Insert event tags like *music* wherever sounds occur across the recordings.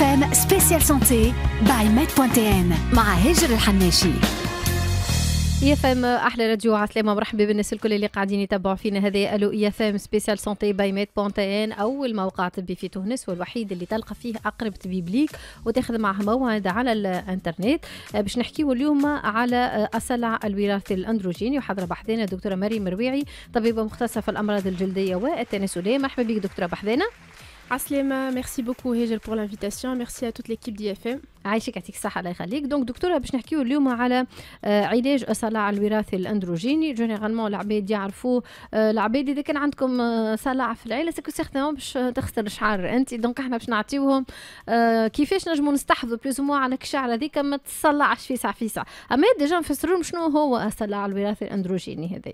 FM سبيسيال santé باي Med.tn ان مع هاجر الحناشي يا e فام احلى راديو على السلامه مرحبا بالناس الكل اللي قاعدين يتبعوا فينا هذه الو يا فام سبيسيال سونتي باي ميد بونتين اول موقع طبي في تونس والوحيد اللي تلقى فيه اقرب طبيب ليك وتاخذ معه موعد على الانترنت آه، باش نحكيو اليوم على آه، اصلع الوراثي الاندروجيني وحضره بحذانا دكتوره مريم مرويعي طبيبه مختصه في الامراض الجلديه والتناسليه مرحبا بك دكتوره بحذانا Aslema, merci beaucoup هاجر pour l'invitation merci à toute l'équipe d'IFM عايشك يعطيك الصحة الله يخليك دونك دكتورة باش نحكيو اليوم على آه، علاج الصلاع الوراثي الاندروجيني جينيرالمون العباد يعرفوه آه، العباد إذا كان عندكم آه، صلاع في العيلة سكو سيغتامون باش تخسر شعر أنت دونك احنا باش نعطيوهم كيفاش نجمو نستحفظوا بلوز موا على الشعرة هذيك ما تصلعش فيسع فيسع أما ديجا نفسروا شنو هو الصلاع الوراثي الاندروجيني هذا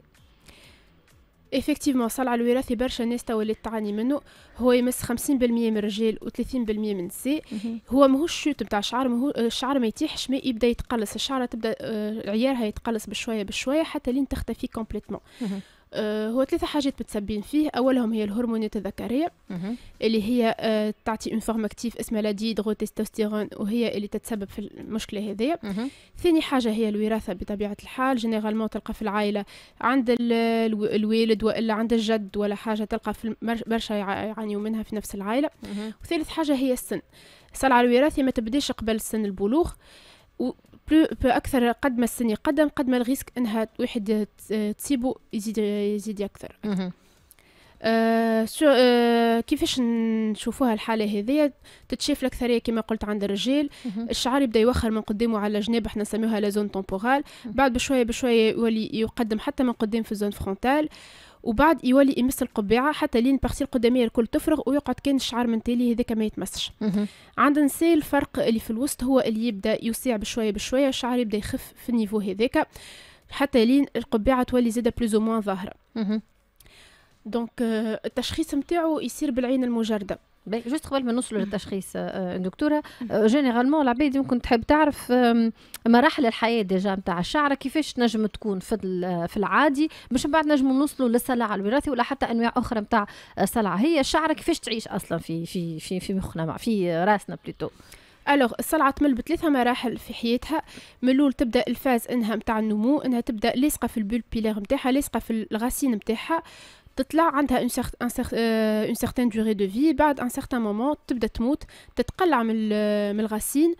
ايفيكتيفمون الصلع الوراثي برشا ناس توا تعاني منه هو يمس 50% من الرجال و30% من النساء هو ماهوش شوت نتاع الشعر مهو الشعر آه، ما يتيحش ما يبدا يتقلص الشعره تبدا آه، عيارها يتقلص بشويه بشويه حتى لين تختفي كومبليتمون آه، هو ثلاثة حاجات متسبين فيه أولهم هي الهرمونات الذكرية اللي هي آه، تعطي اون فورم اكتيف اسمها لا تيستوستيرون وهي اللي تتسبب في المشكلة هذيا ثاني حاجة هي الوراثة بطبيعة الحال جينيرالمون تلقى في العائلة عند الوالد وإلا عند الجد ولا حاجة تلقى في برشا يعانيوا منها في نفس العائلة وثالث حاجة هي السن الصلعة الوراثية ما تبداش قبل سن البلوغ بلو اكثر قد ما السن يقدم قد ما الريسك انها واحد تسيبو يزيد يزيد اكثر آه كيفاش نشوفوها الحاله هذه تتشاف الاكثريه كما قلت عند الرجال الشعر يبدا يوخر من قدامه على الجناب احنا نسميوها لا زون تومبورال بعد بشويه بشويه يولي يقدم حتى من قدام في الزون فرونتال وبعد يولي يمس القبعه حتى لين بارتي القدمية الكل تفرغ ويقعد كان الشعر من تالي هذاك ما يتمسش عند نساء الفرق اللي في الوسط هو اللي يبدا يسيع بشويه بشويه الشعر يبدا يخف في النيفو هذاك حتى لين القبعه تولي زاده بلوز ظاهره دونك euh، التشخيص نتاعو يصير بالعين المجرده جوست قبل ما نوصلوا *laughs* للتشخيص آه، آه، دكتوره جينيرالمون آه، العباد يمكن تحب تعرف مراحل الحياه ديجا نتاع الشعره كيفاش تنجم تكون في في العادي باش من بعد نجم نوصلوا للصلع الوراثي ولا حتى انواع اخرى نتاع صلع هي الشعره كيفاش تعيش اصلا في في في في مخنا في راسنا بلوتو الوغ الصلعه تمل بثلاثه مراحل في حياتها من الاول تبدا الفاز انها نتاع النمو انها تبدا لاصقه في البول بيلير نتاعها لاصقه في الغسيل نتاعها تطلع عندها اون اون سيغتان دوغي دو في بعد ان سيغتان مومون تبدا تموت تتقلع من من الغسيل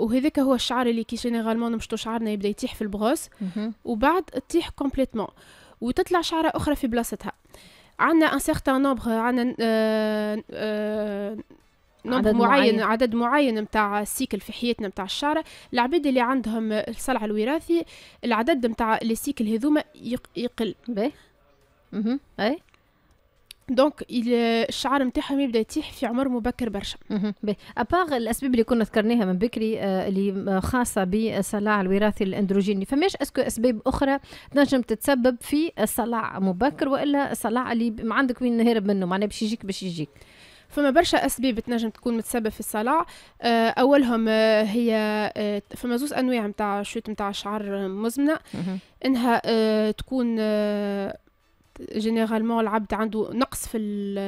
وهذاك هو الشعر اللي كي جينيرالمون نمشطو شعرنا يبدا يتيح في البغوس وبعد تطيح كومبليتمون وتطلع شعره اخرى في بلاصتها عندنا ان سيغتان نومبغ عندنا آه، آه، عدد معين, معين عدد معين نتاع السيكل في حياتنا نتاع الشعر العباد اللي عندهم الصلع الوراثي العدد نتاع لي سيكل هذوما يقل بيه. اها اي دونك الشعر نتاعهم يبدا يتيح في عمر مبكر برشا اباغ الاسباب اللي كنا ذكرناها من بكري آه، اللي خاصه بالصلاع الوراثي الاندروجيني فماش اسكو اسباب اخرى تنجم تتسبب في الصلاع مبكر والا الصلاع اللي ما عندك وين نهرب منه معناه باش يجيك باش يجيك فما برشا اسباب تنجم تكون متسبب في الصلع آه، اولهم آه، هي فما زوز انواع نتاع شوت نتاع شعر مزمنه انها تكون جينيرالمون العبد عنده نقص في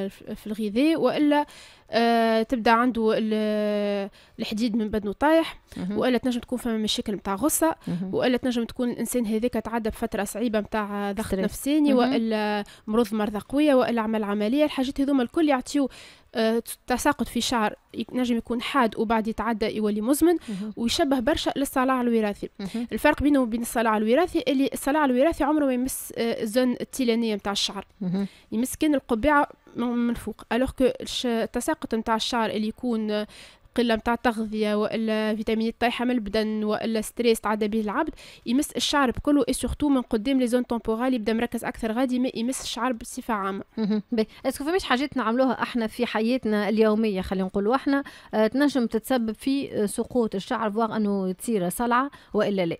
في الغذاء والا آه تبدا عنده الحديد من بدنه طايح والا تنجم تكون فما مشاكل نتاع غصه والا تنجم تكون الانسان هذاك تعدى بفتره صعيبه نتاع ضغط نفساني والا مرض مرضى قويه والا عمل عمليه الحاجات هذوما الكل يعطيو آه تساقط في شعر نجم يكون حاد وبعد يتعدى يولي مزمن ويشبه برشا للصلع الوراثي الفرق بينه وبين الصلع الوراثي اللي الصلع الوراثي عمره ما يمس آه، الزون التيلانيه نتاع الشعر يمس كان القبعه من الفوق الوغ كو التساقط نتاع الشعر اللي يكون آه، قله نتاع تغذيه والا فيتامينات طايحه من البدن والا ستريس تعدى به العبد يمس الشعر بكله اي سورتو من قدام لي زون تمبورال يبدا مركز اكثر غادي ما يمس الشعر بصفه عامه اسكو فماش حاجات نعملوها احنا في حياتنا اليوميه خلينا نقولوا احنا آه، تنجم تتسبب في آه، سقوط الشعر فواغ انه تصير صلعه والا لا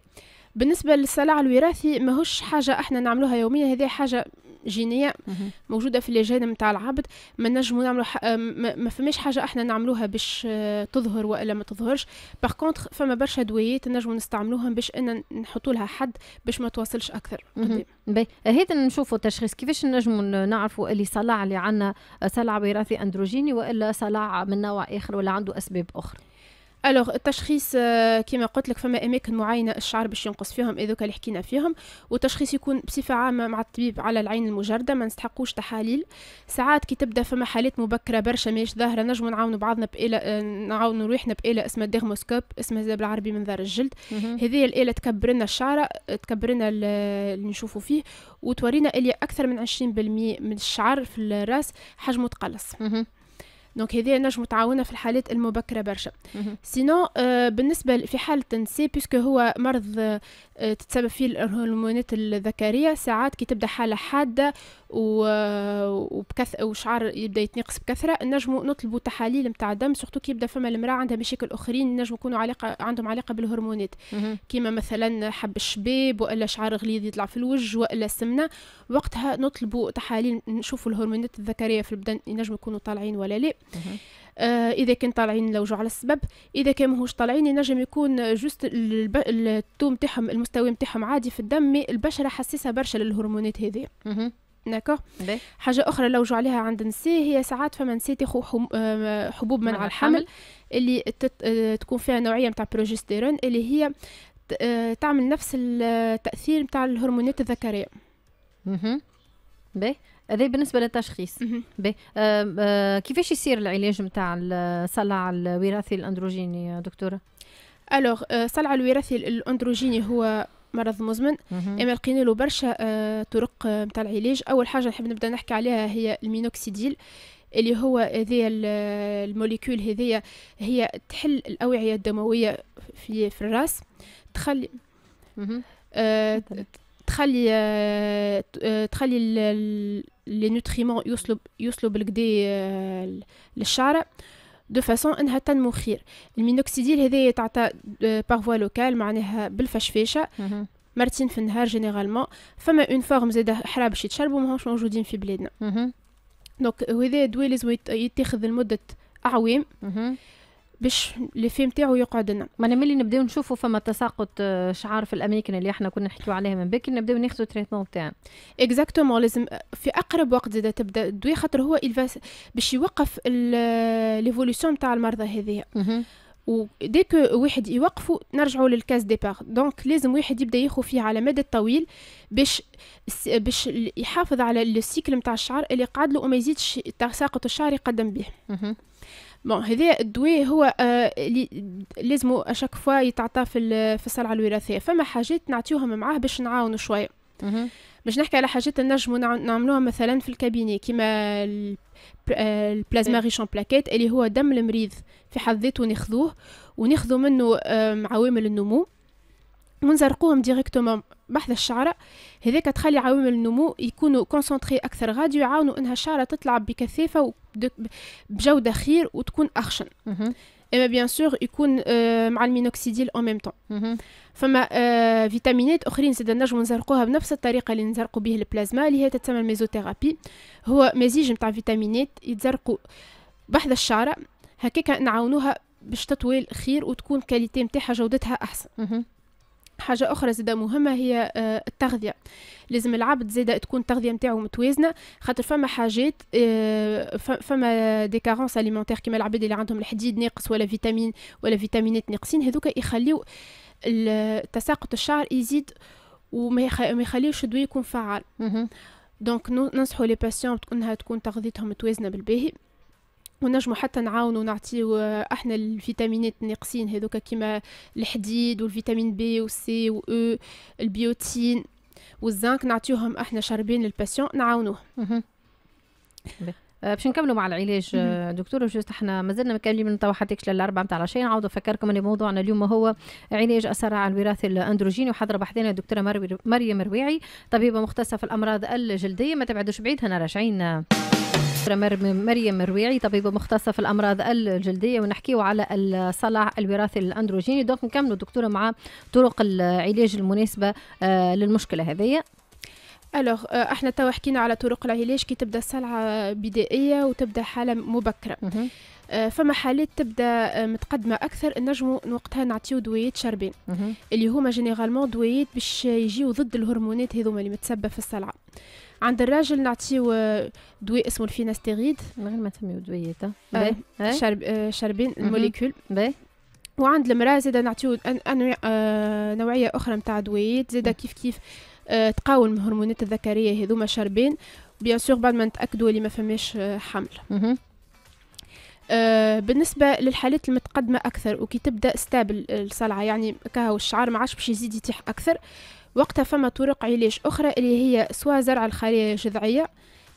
بالنسبه للسلع الوراثي ماهوش حاجه احنا نعملوها يوميا هذه حاجه جينيه موجوده في الجين نتاع العبد ما نجمو نعملو ح... ما فماش حاجه احنا نعملوها باش آه، تظهر والا ما تظهرش باغ كونتخ فما برشا دويات نجمو نستعملوهم باش ان نحطوا لها حد باش ما توصلش اكثر هيدا نشوفوا التشخيص كيفاش نجمو نعرفوا اللي صلع اللي عندنا صلع وراثي اندروجيني والا صلع من نوع اخر ولا عنده اسباب اخرى الوغ التشخيص آه، كما قلت لك فما اماكن معينه الشعر باش ينقص فيهم اذوك اللي حكينا فيهم والتشخيص يكون بصفه عامه مع الطبيب على العين المجرده ما نستحقوش تحاليل ساعات كي تبدا فما حالات مبكره برشا ماهيش ظاهره نجمو نعاونوا بعضنا بآلة آه، نعاونوا روحنا بآلة اسمها ديرموسكوب اسمها بالعربي منظار الجلد هذه الآلة تكبر لنا الشعره تكبر لنا اللي نشوفوا فيه وتورينا اللي اكثر من 20% من الشعر في الراس حجمه تقلص دونك هذه نجم تعاونها في الحالات المبكره برشا سينو euh, بالنسبه في حاله النساء بيسكو هو مرض euh, تتسبب فيه الهرمونات الذكريه ساعات كي تبدا حاله حاده وبكث وشعر يبدا يتناقص بكثره نجمو نطلبوا تحاليل نتاع دم سورتو كي يبدا فما المراه عندها مشاكل اخرين نجمو يكونوا علاقه عندهم علاقه بالهرمونات كيما مثلا حب الشباب والا شعر غليظ يطلع في الوجه والا السمنه وقتها نطلبوا تحاليل نشوفوا الهرمونات الذكريه في البدن نجمو يكونوا طالعين ولا لا آه، اذا كان طالعين نلوجوا على السبب اذا كان ماهوش طالعين ينجم يكون جوست الب... التوم تاعهم المستوى نتاعهم عادي في الدم البشره حساسه برشا للهرمونات هذه داكور حاجه اخرى جو عليها عند النساء هي ساعات فما نساء تاخو آه، حبوب منع, الحمل, الحمل اللي تت... آه، تكون فيها نوعيه نتاع بروجستيرون اللي هي تعمل نفس التاثير نتاع الهرمونات الذكريه باهي هذا بالنسبه للتشخيص باهي كيفاش يصير العلاج نتاع الصلع الوراثي الاندروجيني يا دكتوره الوغ الصلع آه، الوراثي الاندروجيني هو مرض مزمن اما لقينا له برشا آه، طرق نتاع آه، العلاج اول حاجه نحب نبدا نحكي عليها هي المينوكسيديل اللي هو هذه الموليكول هذه هي تحل الاوعيه الدمويه في في الراس تخلي آه تخلي آه، تخلي لي نوتريمون يوصلوا يوصلوا بالكدي آه، للشعر دو فاسون انها تنمو خير المينوكسيديل هذايا تعطى باغ فوا لوكال معناها بالفشفاشه مرتين في النهار جينيرالمون فما اون فورم زيد حرا باش يتشربوا ماهمش موجودين في بلادنا دونك هذا دوي لازم يتاخذ لمده اعوام باش لي في نتاعو يقعد لنا معناها ملي نبداو نشوفوا فما تساقط آه، شعار في الاماكن اللي احنا كنا نحكيو عليها من بكري نبداو ناخذوا تريتمون تاعنا اكزاكتومون لازم في اقرب وقت اذا تبدا دوي خاطر هو باش يوقف ليفولوسيون تاع المرضى هذه وديك واحد يوقفوا نرجعوا للكاز ديبار دونك لازم واحد يبدا يخو فيه على مدى طويل باش باش يحافظ على السيكل نتاع الشعر اللي قاعد له وما يزيدش تساقط الشعر يقدم به بون هذا الدواء هو آه لازم اشاك فوا يتعطى في في الصلعه الوراثيه فما حاجات نعطيوهم معاه باش نعاونوا شويه باش نحكي على حاجات نجمو نعملوها مثلا في الكابيني كيما البلازما ريشون بلاكيت اللي هو دم المريض في حد ذاته ناخذوه وناخذو منه عوامل النمو ونزرقوهم ديريكتومون بحد الشعرة هذاك تخلي عوامل النمو يكونوا كونسنتري أكثر غادي يعاونوا أنها الشعرة تطلع بكثافة وبجودة خير وتكون أخشن اما بيان سور يكون مع المينوكسيديل او ميم طون فما فيتامينات اخرين زاد نجم نزرقوها بنفس الطريقه اللي نزرقوا به البلازما اللي هي تتسمى الميزوثيرابي هو مزيج نتاع فيتامينات يتزرقوا بحذا الشعره هكاك نعاونوها باش تطويل خير وتكون كاليتي نتاعها جودتها احسن حاجة أخرى زادة مهمة هي آه، التغذية لازم العبد زادة تكون التغذية نتاعو متوازنة خاطر فما حاجات آه، فما دي كارونس اليمونتير كيما العباد اللي عندهم الحديد ناقص ولا فيتامين ولا فيتامينات ناقصين هذوك يخليو تساقط الشعر يزيد وما يخليوش الدواء يكون فعال دونك ننصحوا لي باسيون انها تكون تغذيتهم متوازنه بالباهي ونجمو حتى نعاونو نعطيو آه، احنا الفيتامينات الناقصين هذوك كيما الحديد والفيتامين بي وسي او البيوتين والزنك نعطيوهم احنا شاربين للباسيون نعاونوه آه، باش نكملوا مع العلاج آه، دكتور جوست احنا مازلنا مكملين من توا حتى للاربعه نتاع العشاء نعاودوا نفكركم ان موضوعنا اليوم هو علاج اسرع الوراثي الاندروجيني وحضر بحثنا الدكتوره مريم مرويعي طبيبه مختصه في الامراض الجلديه ما تبعدوش بعيد هنا راجعين دكتورة مريم مرويعي طبيبة مختصة في الأمراض الجلدية ونحكيه على الصلع الوراثي الأندروجيني دونك نكملوا دكتورة مع طرق العلاج المناسبة آه، للمشكلة هذه الو آه، احنا توا حكينا على طرق العلاج كي تبدا الصلعه بدائيه وتبدا حاله مبكره آه، فما حالات تبدا متقدمه اكثر النجم وقتها نعطيو دويات شربين اللي هما جينيرالمون دويات باش يجيو ضد الهرمونات هذوما اللي متسبب في الصلعه عند الراجل نعطيو آه، دواء اسمه الفيناستيريد من غير ما نسميو دويات آه، شرب آه، شربين الموليكول وعند المراه زاده نعطيو انواع نوعيه اخرى نتاع دويات زاده كيف كيف تقاوم هرمونات الذكريه هذوما شربين بيان سور بعد ما نتاكدوا اللي ما فماش حمل بالنسبه للحالات المتقدمه اكثر وكي تبدا ستابل الصلعه يعني كهو الشعر ما عادش باش يزيد يتيح اكثر وقتها فما طرق علاج أخرى اللي هي سوا زرع الخلايا الجذعية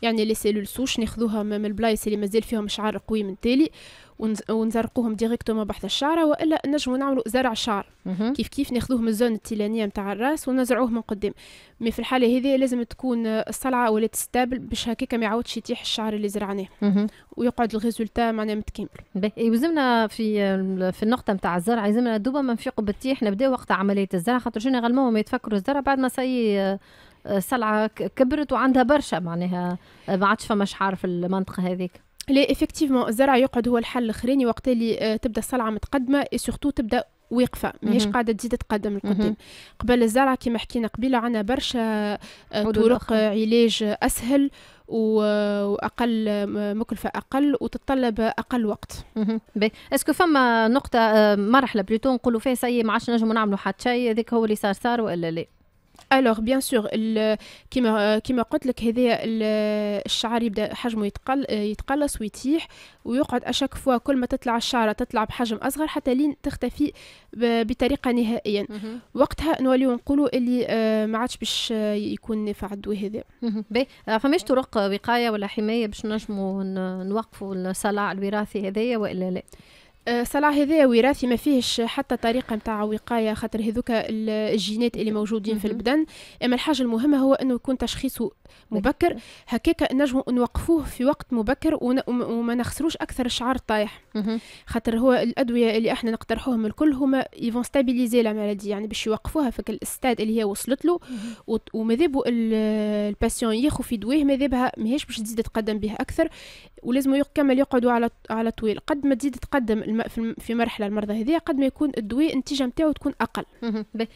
يعني لي سيلول سوش ناخذوها من البلايص اللي مازال فيهم شعر قوي من تالي ونزرقوهم ديريكتومون بحث الشعره والا نجموا نعملوا زرع شعر كيف كيف ناخذوه من الزون التيلانيه نتاع الراس ونزرعوه من قدام مي في الحاله هذه لازم تكون الصلعه ولات ستابل باش هكاك ما يعاودش يطيح الشعر اللي زرعناه ويقعد الريزولتا معناها متكامل يلزمنا في في النقطه نتاع الزرع يلزمنا دوبا ما نفيقوا بالتيح نبدا وقت عمليه الزرع خاطر جينيرالمون ما يتفكروا الزرع بعد ما سي سلعه كبرت وعندها برشا معناها آه، ما عادش فما شحار في المنطقه هذيك لا افكتيفمون الزرع يقعد هو الحل الاخراني وقت اللي آه، تبدا السلعه متقدمه سورتو تبدا واقفه ماهيش قاعده تزيد تقدم لقدام قبل الزرع كما حكينا قبيله عندنا برشا آه، طرق علاج اسهل واقل مكلفه اقل وتتطلب اقل وقت. اسكو فما نقطه مرحله بلوتو نقولوا فيها سي ما عادش نجموا نعملوا حتى شيء هذاك هو اللي صار صار ولا لا؟ الوغ بيان سور كيما كيما قلت لك هذا الشعر يبدا حجمه يتقل يتقلص ويتيح ويقعد اشك فوا كل ما تطلع الشعره تطلع بحجم اصغر حتى لين تختفي بطريقه نهائيا وقتها نوليو نقولوا اللي ما عادش باش يكون نافع الدواء هذا باهي فماش طرق وقايه ولا حمايه باش نجموا نوقفوا الصلع الوراثي هذايا والا لا أه، صلاح هذا وراثي ما فيهش حتى طريقه نتاع وقايه خاطر هذوك الجينات اللي موجودين في البدن اما الحاجه المهمه هو انه يكون تشخيصه مبكر هكاك نجموا نوقفوه في وقت مبكر وما نخسروش اكثر الشعر طايح خاطر هو الادويه اللي احنا نقترحوهم الكل هما يفون ستابيليزي لا مالادي يعني باش يوقفوها في الستاد اللي هي وصلت له وماذابو الباسيون يخو في دويه ماذابها ماهيش باش تزيد تقدم به اكثر ولازم يكمل يقعدوا على على طويل قد ما تزيد تقدم في, في مرحله المرضى هذه قد ما يكون الدواء النتيجه نتاعو تكون اقل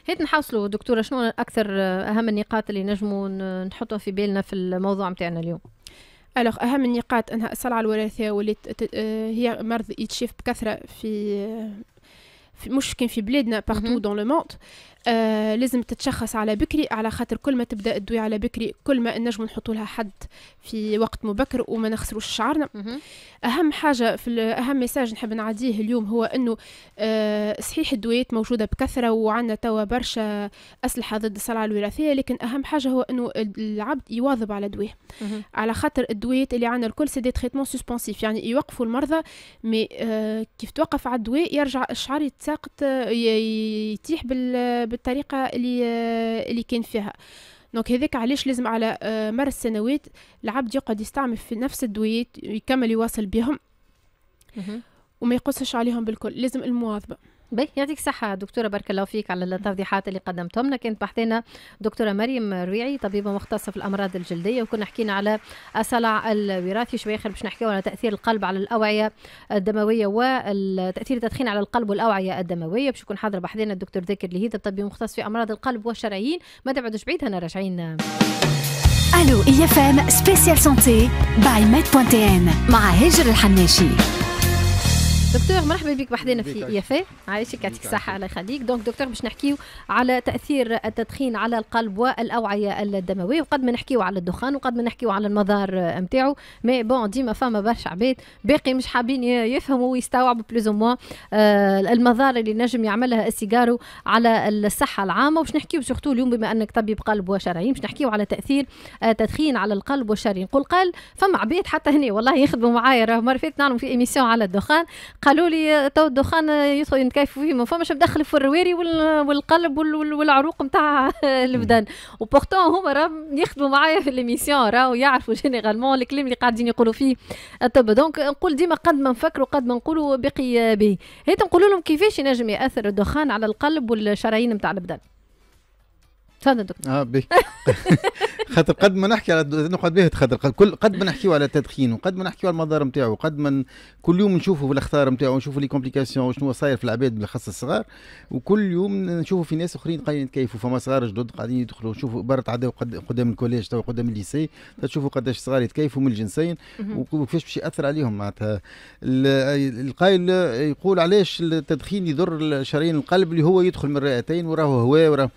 هيت نحوصلوا دكتوره شنو اكثر اهم النقاط اللي نجموا نحطها في بالنا في الموضوع نتاعنا اليوم الوغ اهم النقاط انها الصلعه الوراثيه واللي هي مرض يتشاف بكثره في, في مش كان في بلادنا بارتو دون لو موند آه لازم تتشخص على بكري على خاطر كل ما تبدا تدوي على بكري كل ما نجم نحطوا لها حد في وقت مبكر وما نخسروش شعرنا اهم حاجه في اهم مساج نحب نعديه اليوم هو انه آه صحيح الدويات موجوده بكثره وعندنا توا برشا اسلحه ضد الصلع الوراثيه لكن اهم حاجه هو انه العبد يواظب على دويه على خاطر الدويات اللي عندنا الكل سي دي تريتمون سسبونسيف يعني يوقفوا المرضى مي آه كيف توقف على الدواء يرجع الشعر يتساقط آه، يتيح بال بالطريقه اللي آه، اللي كان فيها دونك هذاك علاش لازم على آه، مر السنوات العبد يقعد يستعمل في نفس الدويات يكمل يواصل بهم وما يقصش عليهم بالكل لازم المواظبه بيه يعطيك الصحة دكتورة بارك الله فيك على التوضيحات اللي قدمتهم لنا كانت بحثينا دكتورة مريم رويعي طبيبة مختصة في الأمراض الجلدية وكنا حكينا على الصلع الوراثي شوية آخر باش نحكيو على تأثير القلب على الأوعية الدموية وتأثير التدخين على القلب والأوعية الدموية باش يكون حاضر بحثينا الدكتور ذاكر لهيدا طبيب مختص في أمراض القلب والشرايين ما تبعدوش بعيد هنا راجعين الو اي اف ام سبيسيال سونتي باي ميد تي ان مع هجر الحناشي دكتور مرحبا بك بحدنا في يافا عايشك يعطيك الصحة الله يخليك دونك دكتور باش نحكيو على تأثير التدخين على القلب والأوعية الدموية وقد ما نحكيو على الدخان وقد ما نحكيو على المضار نتاعو مي بون ديما فما برشا عباد باقي مش حابين يفهموا ويستوعبوا بلوز موا آه، المضار اللي نجم يعملها السيجارو على الصحة العامة وباش نحكيو سورتو اليوم بما أنك طبيب قلب وشرعي باش نحكيو على تأثير التدخين آه، على القلب والشرايين قل قال فما عباد حتى هنا والله يخدموا معايا راه مرة فاتت نعلم في إيميسيون على الدخان قالوا لي تو الدخان يدخل ينكيفوا فيه ما فماش مدخل في الرواري والقلب والعروق نتاع البدن وبورتون هما راهم يخدموا معايا في ليميسيون راهو يعرفوا جينيرالمون الكلام اللي قاعدين يقولوا فيه الطب دونك نقول ديما قد ما نفكروا قد ما نقولوا باقي به هيت نقولوا لهم كيفاش ينجم ياثر الدخان على القلب والشرايين نتاع البدن تفضل دكتور اه بي *laughs* خاطر قد ما نحكي على نقعد به خاطر كل قد ما نحكيو على التدخين وقد ما نحكيو على المضار نتاعو قد ما كل يوم نشوفوا في الاخطار نتاعو نشوفوا لي كومبليكاسيون وشنو صاير في العباد بالاخص الصغار وكل يوم نشوفوا في ناس اخرين قاعدين يتكيفوا فما صغار جدد قاعدين يدخلوا نشوفوا برا تعداو قدام الكوليج تو قدام الليسي تشوفوا قداش صغار يتكيفوا من الجنسين وكيفاش باش ياثر عليهم معناتها القائل يقول علاش التدخين يضر شرايين القلب اللي هو يدخل من الرئتين وراه هواء وراه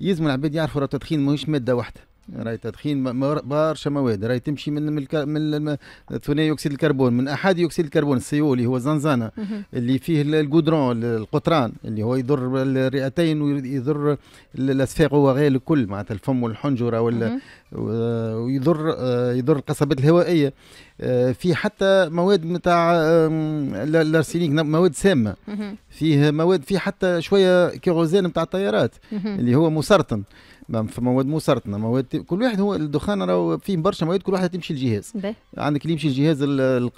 يلزم العباد العباد يعرفوا راه التدخين ماهوش ماده واحده راي التدخين برشا مواد راي تمشي من من, الكر... من ثنائي اكسيد الكربون من احادي اكسيد الكربون السي او اللي هو الزنزانه اللي فيه الجودرون القطران اللي هو يضر الرئتين ويضر الاسفاق وغير الكل معناتها الفم والحنجره وال ويضر آه، يضر القصبات الهوائيه آه، في حتى مواد نتاع الارسينيك مواد سامه فيه مواد في حتى شويه كيروزين نتاع الطيارات اللي هو مسرطن في مواد مسرطنه مواد كل واحد هو الدخان راه فيه برشا مواد كل واحده تمشي الجهاز عندك اللي يمشي الجهاز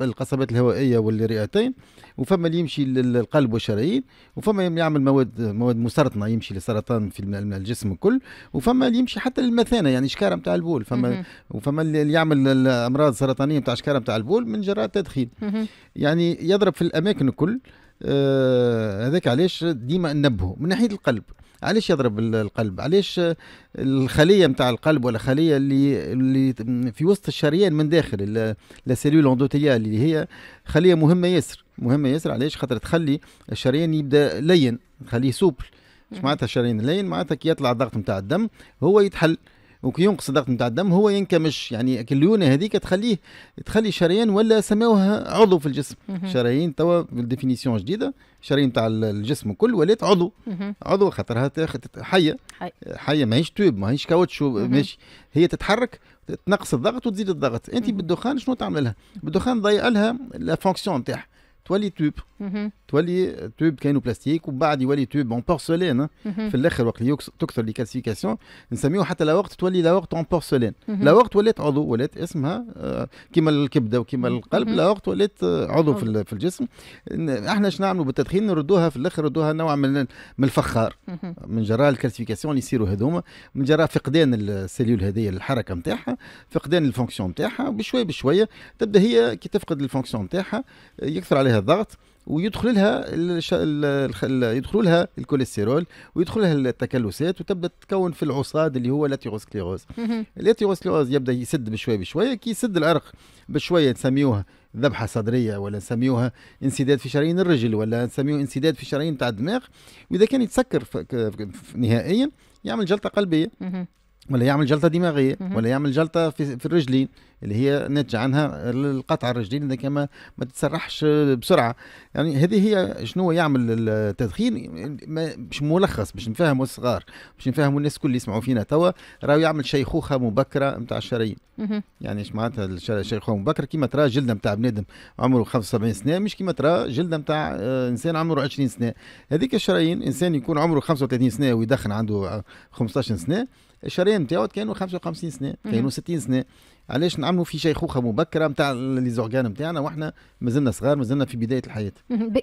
القصبات الهوائيه والرئتين وفما اللي يمشي للقلب والشرايين وفما اللي يعمل مواد مواد مسرطنه يمشي لسرطان في الجسم الكل وفما اللي يمشي حتى للمثانه يعني شكاره نتاع البول فما وفما اللي يعمل الامراض السرطانيه نتاع شكاره نتاع البول من جراء التدخين يعني يضرب في الاماكن الكل آه هذاك علاش ديما ننبهوا من ناحيه القلب علاش يضرب القلب علاش الخليه نتاع القلب ولا خليه اللي اللي في وسط الشريان من داخل لا سيلول اللي هي خليه مهمه ياسر مهمه ياسر علاش خاطر تخلي الشريان يبدا لين تخليه سوبل مش معناتها الشريان لين معناتها كي يطلع الضغط نتاع الدم هو يتحل وكي ينقص الضغط نتاع الدم هو ينكمش يعني الليونه هذيك تخليه تخلي الشريان ولا سماوها عضو في الجسم الشرايين توا بالديفينيسيون جديده الشرايين نتاع الجسم الكل ولات عضو عضو خاطرها حيه حيه ماهيش توب ماهيش كاوتشو ماشي هي تتحرك تنقص الضغط وتزيد الضغط انت بالدخان شنو تعمل لها بالدخان ضيع لها لا فونكسيون نتاعها تولي توب تولي توب كانوا بلاستيك وبعد يولي توب اون بورسلين في الاخر وقت تكثر لي كالسيفيكاسيون نسميو حتى لا وقت تولي لا وقت اون بورسلين لا وقت ولات عضو ولات اسمها آه، كيما الكبده وكيما القلب لا وقت ولات آه، عضو في الجسم احنا شنو نعملوا بالتدخين نردوها في الاخر نردوها نوع من من الفخار من جراء الكالسيفيكاسيون اللي يصيروا هذوما من جراء فقدان السيلول هذيا الحركه نتاعها فقدان الفونكسيون نتاعها بشويه بشويه تبدا هي كي تفقد الفونكسيون نتاعها يكثر عليها لها الضغط ويدخل لها يدخل لها الكوليسترول ويدخل لها التكلسات وتبدا تتكون في العصاد اللي هو الاتيروسكليروز لاتيروسكليروز يبدا يسد بشويه بشويه كي يسد العرق بشويه نسميوها ذبحه صدريه ولا نسميوها انسداد في شرايين الرجل ولا نسميوه انسداد في شرايين تاع الدماغ واذا كان يتسكر نهائيا يعمل جلطه قلبيه ولا يعمل جلطة دماغية ولا يعمل جلطة في, في الرجلين اللي هي ناتجة عنها القطع الرجلين اذا كان ما تسرحش بسرعة يعني هذه هي شنو هو يعمل التدخين مش ملخص باش نفهموا الصغار باش نفهموا الناس الكل اللي يسمعوا فينا توا راهو يعمل شيخوخة مبكرة نتاع الشرايين يعني اش معناتها شيخوخة مبكرة كيما ترى جلدة نتاع بنادم عمره 75 سنة مش كيما ترى جلدة نتاع آه، انسان عمره 20 سنة هذيك الشرايين انسان يكون عمره 35 سنة ويدخن عنده 15 سنة الشريان نتاعو كانوا 55 سنه كانوا 60 سنه علاش نعملوا في شيخوخه مبكره نتاع لي زورغان نتاعنا واحنا مازلنا صغار مازلنا في بدايه الحياه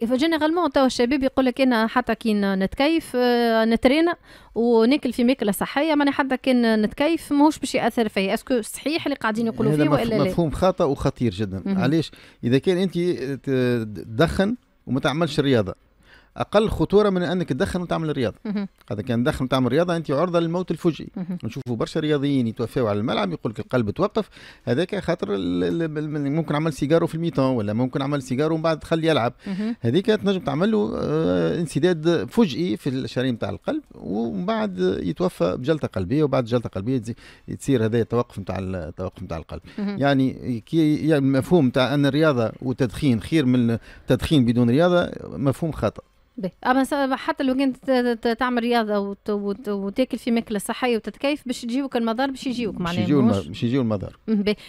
فجينيرالمون توا الشباب يقول لك انا حتى كي نتكيف آه، نترينا وناكل في ماكله صحيه ماني حتى كان نتكيف ماهوش باش ياثر فيا اسكو صحيح اللي قاعدين يقولوا فيه ولا لا مفهوم خاطئ وخطير جدا علاش اذا كان انت تدخن وما تعملش رياضه اقل خطوره من انك تدخن وتعمل رياضه هذا كان تدخن وتعمل رياضه انت عرضه للموت الفجئي نشوفوا برشا رياضيين يتوفوا على الملعب يقول لك القلب توقف هذاك خاطر ممكن عمل سيجاره في الميتون ولا ممكن عمل سيجاره ومن بعد خليه يلعب هذيك تنجم تعمل له آه، انسداد فجئي في الشرايين نتاع القلب ومن بعد يتوفى بجلطه قلبيه وبعد جلطه قلبيه تصير هذا التوقف نتاع التوقف نتاع القلب يعني كي يعني مفهوم نتاع ان الرياضه والتدخين خير من التدخين بدون رياضه مفهوم خاطئ اما حتى لو كنت تعمل رياضه وتاكل في ماكله صحيه وتتكيف باش تجيوك المضار باش يجيوك معناها باش يجيو المضار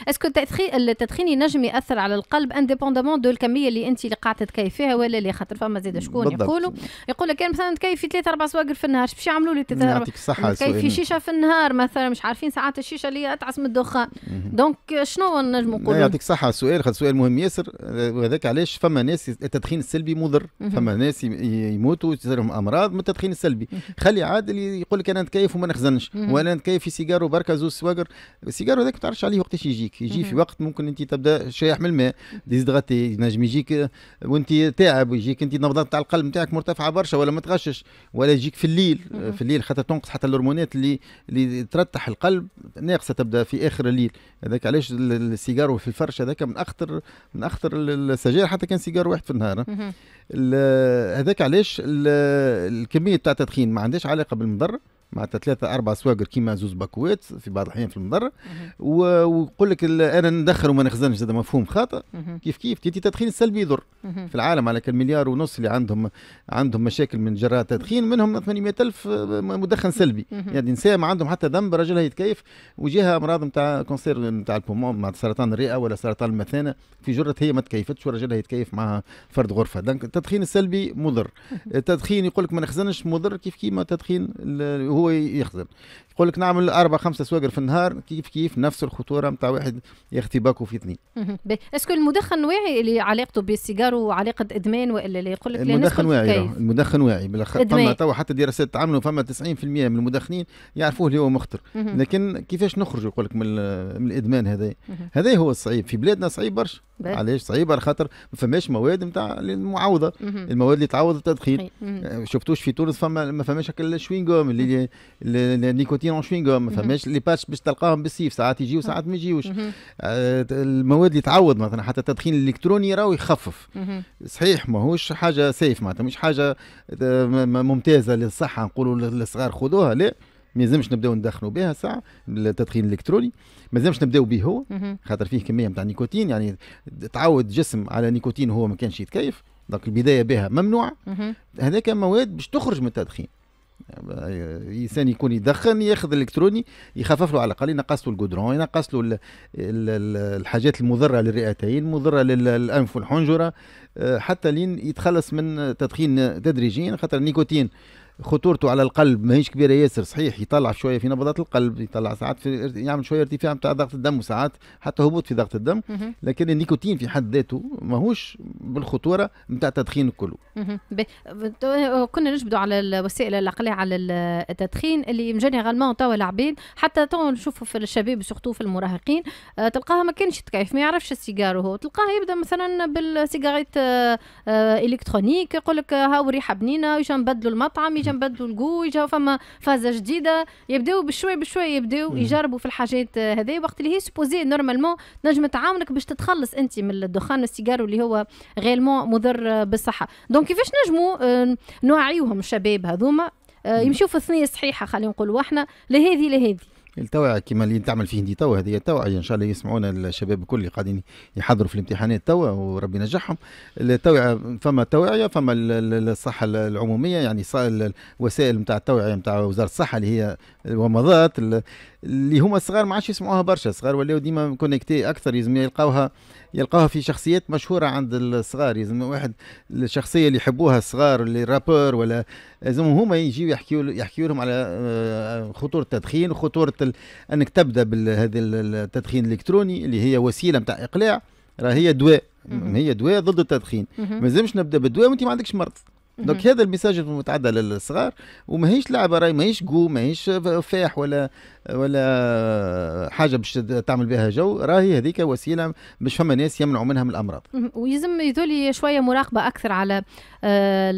اسكو التدخين ينجم ياثر على القلب انديبوندامون دو الكميه اللي انت اللي قاعده تكيف فيها ولا لا خاطر فما زاد شكون يقولوا يقول لك انا يعني مثلا نتكيف في ثلاث اربع سواقر في النهار باش يعملوا لي ثلاث اربع الصحه نتكيف في شيشه في النهار مثلا مش عارفين ساعات الشيشه اللي اتعس من الدخان دونك شنو نجم نقولوا نعم، يعطيك الصحه السؤال خاطر سؤال مهم ياسر وهذاك علاش فما ناس التدخين السلبي مضر فما ناس يموتوا تصير لهم امراض من التدخين السلبي خلي عادل يقول لك انا نتكيف وما نخزنش وانا نتكيف في سيجار وبركه زوز سواقر السيجار هذاك ما تعرفش عليه وقتاش يجيك يجي في وقت ممكن انت تبدا شايح من الماء ديزدغاتي ينجم يجيك وانت تعب ويجيك انت نبضات تاع القلب نتاعك مرتفعه برشا ولا ما تغشش ولا يجيك في الليل في الليل خاطر تنقص حتى الهرمونات اللي اللي ترتح القلب ناقصه تبدا في اخر الليل هذاك علاش السيجار في الفرش هذاك من اخطر من اخطر السجائر حتى كان سيجار واحد في النهار هذاك علاش الكميه تاع التدخين ما عندهاش علاقه بالمضر معناتها ثلاثه أربعة سواقر كيما زوز باكوات في بعض الاحيان في المضرة ويقول لك انا ندخر وما نخزنش هذا مفهوم خاطئ كيف كيف تدخين سلبي يضر في العالم على المليار ونص اللي عندهم عندهم مشاكل من جراء التدخين منهم 800 الف آه، مدخن سلبي يعني نساء ما عندهم حتى ذنب راجلها يتكيف وجاها امراض نتاع كونسير نتاع البومون مع سرطان الرئه ولا سرطان المثانه في جره هي ما تكيفتش وراجلها يتكيف معها فرد غرفه دونك التدخين السلبي مضر *laughs* التدخين يقول لك ما نخزنش مضر كيف كيما التدخين هو يخدم يقول لك نعمل اربع خمسه سواقر في النهار كيف كيف نفس الخطوره نتاع واحد باكو في اثنين. اسكو المدخن واعي اللي علاقته بالسيجار وعلاقه ادمان والا اللي يقول لك المدخن واعي المدخن واعي بالاخر فما تو حتى دراسات تعملوا فما 90% من المدخنين يعرفوه اللي هو مخطر لكن كيفاش نخرجوا يقول لك من, من الادمان هذا هذا هو الصعيب في بلادنا صعيب برشا علاش صعيب على خاطر ما فماش مواد نتاع المعوضه المواد اللي تعوض التدخين شفتوش في تونس فما ما فماش هكا الشوينغوم اللي النيكوتين اون شوينغوم فماش لي باتش باش تلقاهم بالسيف ساعات يجيو ساعات ما يجيوش آه، المواد اللي تعوض مثلا حتى التدخين الالكتروني راهو يخفف صحيح ماهوش حاجه سيف معناتها مش حاجه آه، ممتازه للصحه نقولوا للصغار خذوها لا ما لازمش نبداو ندخنوا بها ساعه التدخين الالكتروني ما لازمش نبداو به هو خاطر فيه كميه نتاع نيكوتين يعني تعود جسم على نيكوتين هو ما كانش يتكيف دونك البدايه بها ممنوع هذاك مواد باش تخرج من التدخين الانسان يعني يكون يدخن ياخذ الالكتروني يخفف له على الاقل ينقص له القدرون ينقص له الحاجات المضره للرئتين مضره للانف والحنجره آه، حتى لين يتخلص من تدخين تدريجيا خاطر النيكوتين خطورته على القلب ماهيش كبيره ياسر صحيح يطلع شويه في نبضات القلب يطلع ساعات في يعمل شويه ارتفاع بتاع ضغط الدم وساعات حتى هبوط في ضغط الدم لكن النيكوتين في حد ذاته ماهوش بالخطوره نتاع التدخين كله كنا نجبدوا على الوسائل العقليه على التدخين اللي جينيرالمون توا العباد حتى تو نشوفوا في الشباب سورتو في المراهقين آه، تلقاها ما كانش تكيف ما يعرفش السيجار وهو تلقاه يبدا مثلا بالسيجاريت آه، آه، الكترونيك يقول لك هاو ريحه بنينه يجي نبدلوا المطعم ديجا نبدلوا الجو اجا فما فازه جديده يبداو بشوي بشوي يبداو يجربوا في الحاجات هذه وقت اللي هي سوبوزي نورمالمون نجم تعاونك باش تتخلص انت من الدخان والسيجار اللي هو غيرمون مضر بالصحه دونك كيفاش نجموا آه، نوعيوهم الشباب هذوما آه، يمشوا في الثنيه الصحيحه خلينا نقولوا احنا لهذه لهذه التوعية كما اللي تعمل فيه انت توا هذه التوعية ان شاء الله يسمعونا الشباب الكل اللي قاعدين يحضروا في الامتحانات توا وربي ينجحهم التوعية فما التوعية فما الصحة العمومية يعني الوسائل نتاع التوعية نتاع وزارة الصحة اللي هي الومضات اللي هما الصغار ما عادش يسمعوها برشا الصغار ولاو ديما كونكتي اكثر لازم يلقاوها يلقاوها في شخصيات مشهوره عند الصغار لازم واحد الشخصيه اللي يحبوها الصغار اللي رابور ولا لازم هما يجيو يحكيو يحكيو لهم على آه، خطوره التدخين وخطوره انك تبدا بهذا التدخين الالكتروني اللي هي وسيله نتاع اقلاع راه هي دواء هي دواء ضد التدخين ما لازمش نبدا بالدواء وانت ما عندكش مرض دونك mhm. هذا المساج المتعدى للصغار وماهيش لعبه راهي ماهيش جو ماهيش فاح ولا ولا حاجه باش تعمل بها جو راهي هذيك وسيله باش فما ناس يمنعوا منها من الامراض ويلزم يذولي شويه مراقبه اكثر على آه،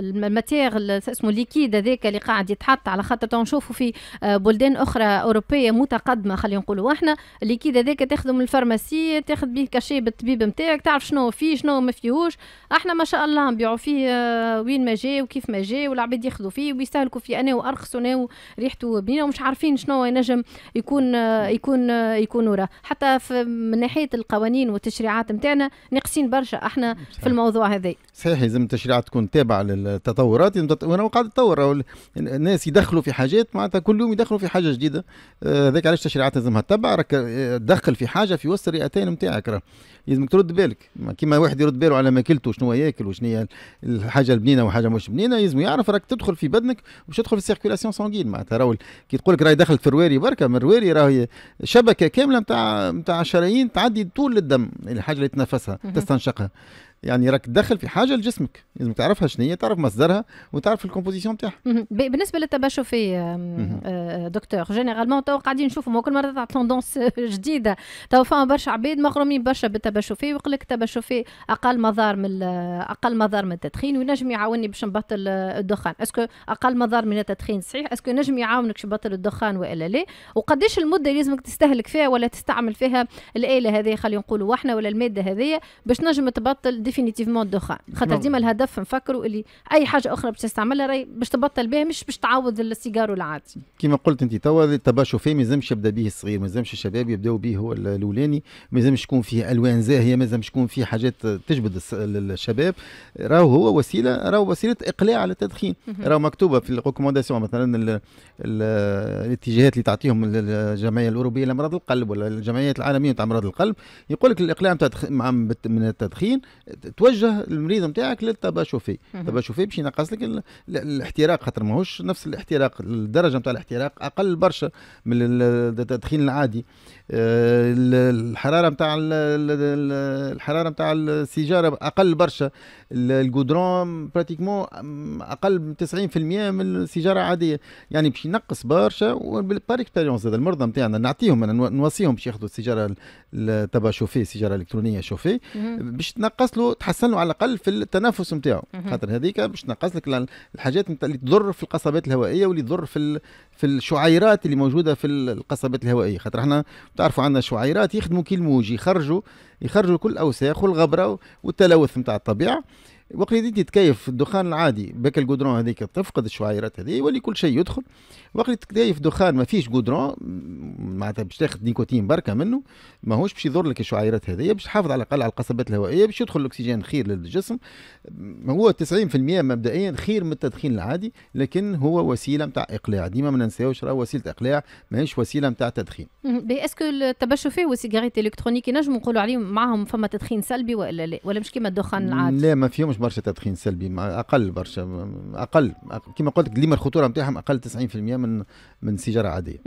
الماتيغ اسمه ليكيد هذاك اللي قاعد يتحط على خاطر نشوفوا في آه، بلدان اخرى اوروبيه متقدمه خلينا نقولوا احنا الليكيد هذاك تاخذه من الفارماسي تاخذ به كاشي بالطبيب نتاعك تعرف شنو فيه شنو ما فيهوش احنا ما شاء الله نبيعوا فيه آه، وين ما جا وكيف ما جا والعباد ياخذوا فيه ويستهلكوا فيه انا وارخص انا وريحته بنينه ومش عارفين شنو ينجم يكون يكون يكون وراه حتى من ناحيه القوانين والتشريعات نتاعنا ناقصين برشا احنا صحيح. في الموضوع هذا صحيح لازم التشريعات تكون تابعه للتطورات وانا قاعد تطور الناس يدخلوا في حاجات معناتها كل يوم يدخلوا في حاجه جديده هذاك علاش التشريعات لازمها تتبع راك تدخل في حاجه في وسط الرئتين نتاعك لازمك ترد بالك كيما واحد يرد باله على ماكلته شنو ياكل وشنو هي الحاجه بنينه وحاجه مش بنينه يزم يعرف راك تدخل في بدنك باش تدخل في السيركيلاسيون سانغين معناتها راهو كي تقول لك راهي دخلت في الرواري بركه من الرواري راهي شبكه كامله نتاع نتاع شرايين تعدي طول الدم الحاجه اللي تنفسها تستنشقها يعني راك تدخل في حاجه لجسمك لازم تعرفها شنو هي تعرف مصدرها وتعرف الكومبوزيسيون تاعها بالنسبه للتباشفي آه، دكتور جينيرالمون تو قاعدين نشوفوا كل مره تاع توندونس *laughs* جديده تو فما برشا عباد مغرومين برشا بالتباشفي ويقول لك التباشفي اقل مضار من آه، اقل مضار من التدخين وينجم يعاوني باش نبطل آه، الدخان اسكو اقل مضار من التدخين صحيح اسكو نجم يعاونك باش تبطل الدخان والا لا وقداش المده لازمك تستهلك فيها ولا تستعمل فيها الاله هذه خلينا نقولوا احنا ولا الماده هذه باش نجم تبطل ديفينيتيفمون الدخان خاطر ديما الهدف نفكروا اللي اي حاجه اخرى باش تستعملها راهي باش تبطل بها مش باش تعوض السيجار العادي كما قلت انت توا التباشو فيه ما يلزمش يبدا به الصغير ما يلزمش الشباب يبداو به هو الاولاني ما يلزمش يكون فيه الوان زاهيه ما يلزمش يكون فيه حاجات تجبد الشباب راهو هو وسيله راهو وسيله اقلاع على التدخين راهو مكتوبه في الريكومونداسيون مثلا الـ الـ الاتجاهات اللي تعطيهم الجمعيه الاوروبيه لامراض القلب ولا الجمعيات العالميه تاع امراض القلب يقول لك الاقلاع من التدخين توجه المريض نتاعك للتباشفي التباشفي باش ينقص لك الاحتراق خاطر ماهوش نفس الاحتراق الدرجه نتاع الاحتراق اقل برشا من التدخين العادي آه، الحراره نتاع الحراره نتاع السيجاره اقل برشا الجودرون براتيكمون اقل من 90% من السيجاره العاديه يعني باش ينقص برشا وبالبار اكسبيريونس هذا المرضى نتاعنا نعطيهم نوصيهم باش ياخذوا السيجاره التباشفي السيجاره الالكترونيه شوفي باش تنقص له تحسن له على الاقل في التنفس نتاعو خاطر هذيك باش تنقص لك الحاجات اللي تضر في القصبات الهوائيه واللي تضر في في الشعيرات اللي موجوده في القصبات الهوائيه خاطر احنا تعرفوا عندنا شعيرات يخدموا كي الموج يخرجوا يخرجوا كل الاوساخ والغبره والتلوث نتاع الطبيعه وقت اللي تتكيف في الدخان العادي بك الجودرون هذيك تفقد الشعيرات هذه يولي كل شيء يدخل وقت اللي تتكيف دخان ما فيش جودرون معناتها باش تاخذ نيكوتين بركه منه ماهوش باش يضر لك الشعيرات هذه باش تحافظ على الاقل على القصبات الهوائيه باش يدخل الاكسجين خير للجسم هو 90% مبدئيا خير من التدخين العادي لكن هو وسيله نتاع اقلاع ديما ما ننساوش راه وسيله اقلاع ماهيش وسيله نتاع تدخين اسكو التبشفي والسيجاريت الالكترونيك ينجموا نقولوا عليهم معاهم فما تدخين سلبي ولا لا ولا مش كيما الدخان العادي لا ما فيهمش فماش برشا تدخين سلبي اقل برشا اقل كما قلت لك ديما الخطوره نتاعهم اقل 90% من من سيجاره عاديه.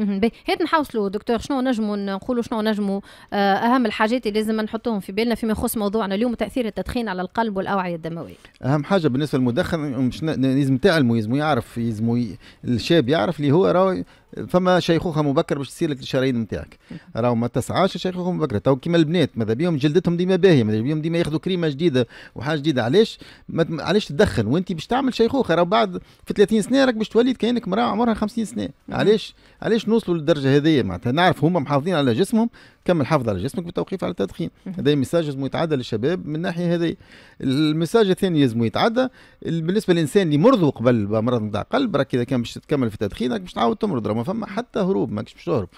هات نحوصلوا دكتور شنو نجموا نقولوا شنو نجموا آه، اهم الحاجات اللي لازم نحطوهم في بالنا فيما يخص موضوعنا اليوم تاثير التدخين على القلب والاوعيه الدمويه. اهم حاجه بالنسبه للمدخن لازم تعلموا لازم يعرف لازم الشاب يعرف اللي هو راهو فما شيخوخه مبكر باش تصير لك الشرايين نتاعك راهو ما تسعاش شيخوخه مبكره تو كيما البنات ماذا بيهم جلدتهم ديما باهيه ماذا بيهم ديما ياخذوا كريمه جديده وحاجه جديده علاش علاش تدخن تدخل وانت باش تعمل شيخوخه راه بعد في 30 سنه راك باش تولي كانك مراه عمرها 50 سنه علاش علاش نوصلوا للدرجه هذه معناتها نعرف هما محافظين على جسمهم كمل حافظ على جسمك بالتوقيف على التدخين هذا ميساج لازم يتعدى للشباب من الناحيه هذه المساج الثاني لازم يتعدى بالنسبه للانسان اللي مرض قبل بمرض نتاع قلب راك اذا كان باش تكمل في التدخين راك باش تعاود تمرض ما فما حتى هروب ماكش باش تهرب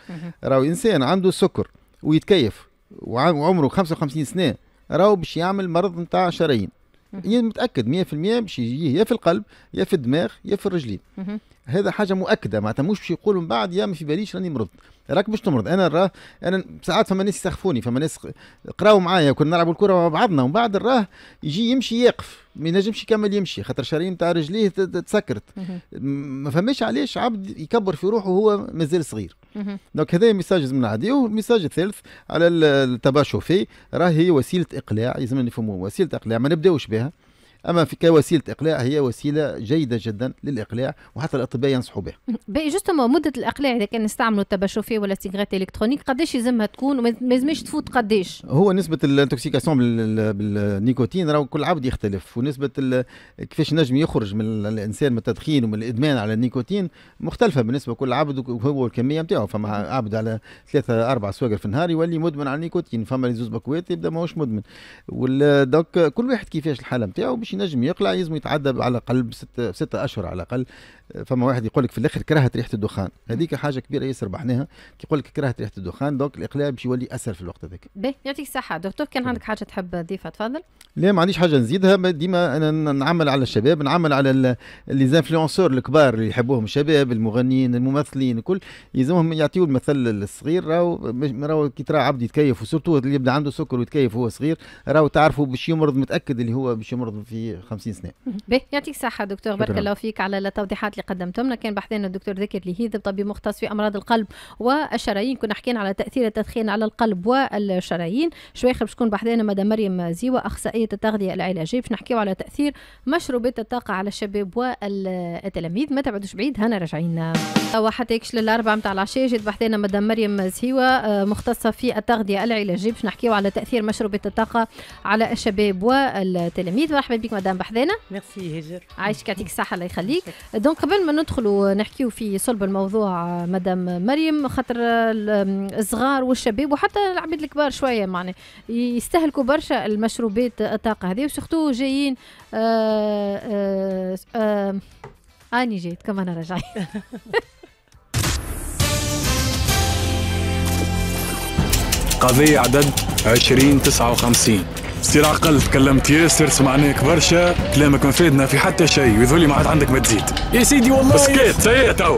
راهو انسان عنده سكر ويتكيف وعمره 55 سنه راهو باش يعمل مرض نتاع شرايين يعني متاكد 100% باش يجي يا في القلب يا في الدماغ يا في الرجلين هذا حاجه مؤكده معناتها مش يقولوا من بعد يا ما في باليش راني مرض راك باش تمرض انا راه انا ساعات فما ناس يسخفوني فما ناس قراو معايا كنا نلعبوا الكره مع بعضنا ومن بعد راه يجي يمشي يقف ما ينجمش يكمل يمشي خاطر شرايين تاع رجليه تسكرت ما فماش علاش عبد يكبر في روحه وهو مازال صغير دونك هذا ميساج لازم نعديوه والميساج الثالث على التباشوفي راه هي وسيله اقلاع لازم نفهموا وسيله اقلاع ما نبداوش بها اما في كوسيله اقلاع هي وسيله جيده جدا للاقلاع وحتى الاطباء ينصحوا بها باهي جوستومون مده الاقلاع اذا كان نستعملوا التبشوفي ولا السيغريت الكترونيك قداش يلزمها تكون وما يلزمش تفوت قداش هو نسبه الانتوكسيكاسيون بالنيكوتين راهو كل عبد يختلف ونسبه كيفاش نجم يخرج من الانسان من التدخين ومن الادمان على النيكوتين مختلفه بالنسبه لكل عبد وهو الكميه نتاعو فما عبد على ثلاثه اربع سواقر في النهار يولي مدمن على النيكوتين فما اللي زوز بكويت يبدا ماهوش مدمن دونك كل واحد كيفاش الحاله نتاعو باش ينجم يقلع يلزم يتعدى على الاقل بستة, ستة اشهر على الاقل فما واحد يقول لك في الاخر كرهت ريحه الدخان هذيك حاجه كبيره ياسر بحناها كي يقول لك كرهت ريحه الدخان دونك الاقلاع باش يولي اسهل في الوقت هذاك باهي يعطيك الصحه دكتور كان عندك حاجه تحب تضيفها تفضل لا ما عنديش حاجه نزيدها ديما انا نعمل على الشباب نعمل على لي زانفلونسور الكبار اللي يحبوهم الشباب المغنيين الممثلين الكل يلزمهم يعطيو المثل الصغير راهو راهو كي ترى عبد يتكيف وسورتو اللي يبدا عنده سكر ويتكيف وهو صغير راهو تعرفوا باش يمرض متاكد اللي هو باش يمرض في 50 سنه *laughs* باهي يعطيك الصحه دكتور بارك الله فيك على التوضيحات اللي قدمتم لنا كان بحثنا الدكتور ذكر لهيذ طبيب مختص في امراض القلب والشرايين كنا حكينا على تاثير التدخين على القلب والشرايين شويخه خبش كون بحثنا مدام مريم زيوه اخصائيه التغذيه العلاجيه باش نحكيو على تاثير مشروبات الطاقه على الشباب والتلاميذ ما تبعدوش بعيد هنا راجعين وحتى يكش للاربعه نتاع العشاء جات بحثنا مدام مريم زيوة مختصه في التغذيه العلاجيه باش نحكيو على تاثير مشروبات الطاقه على الشباب والتلاميذ مرحبا بك مدام بحذانا ميرسي هجر عايشك يعطيك الصحه الله يخليك دونك قبل ما ندخلوا نحكيو في صلب الموضوع مدام مريم خاطر الصغار والشباب وحتى العباد الكبار شويه معنا يستهلكوا برشا المشروبات الطاقه هذه وسورتو جايين آآ آه، آآ آه، آه، اني جيت كمان رجعي *laughs* قضية عدد 2059 سير عقل تكلمت ياسر سمعناك برشا كلامك ما فادنا في حتى شيء ويظهر لي ما عاد عندك ما تزيد يا سيدي والله سكيت سيئة تو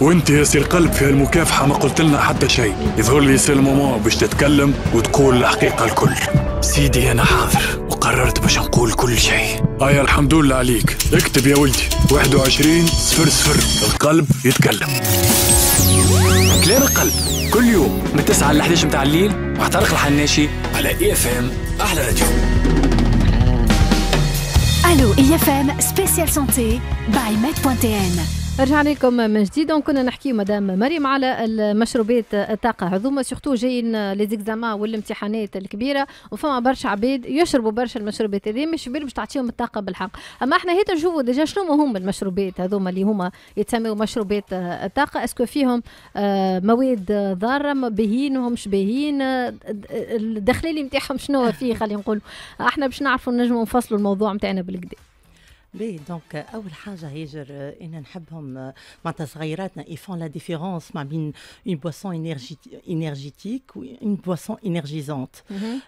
وانت يا سير قلب في هالمكافحه ما قلت لنا حتى شيء يظهر لي سير مومون باش تتكلم وتقول الحقيقه الكل سيدي انا حاضر وقررت باش نقول كل شيء ايا آه الحمد لله عليك اكتب يا ولدي 21 صفر صفر القلب يتكلم كلام القلب كل يوم من 9 ل 11 متاع الليل مع طارق الحناشي على اي اف ام احلى راديو الو اي اف ام سبيسيال سونتي باي ان رجعنا لكم من جديد كنا نحكي مدام مريم على المشروبات الطاقه هذوما سورتو جايين ليزيكزاما والامتحانات الكبيره وفما برشا عباد يشربوا برشا المشروبات هذه مش باش تعطيهم الطاقه بالحق اما احنا هيت نشوفوا ديجا شنو مهم المشروبات هذوما اللي هما يتسموا مشروبات الطاقه اسكو فيهم آه، مواد ضاره باهيين ومش باهيين آه، الدخلالي نتاعهم شنو فيه خلينا نقول احنا باش نعرفوا نجموا نفصلوا الموضوع نتاعنا بالكدا بيه دونك اول حاجه هاجر انا آه، نحبهم آه، معناتها صغيراتنا يفون لا ديفيرونس ما بين اون بواسون انرجيتيك اون بواسون انرجيزونت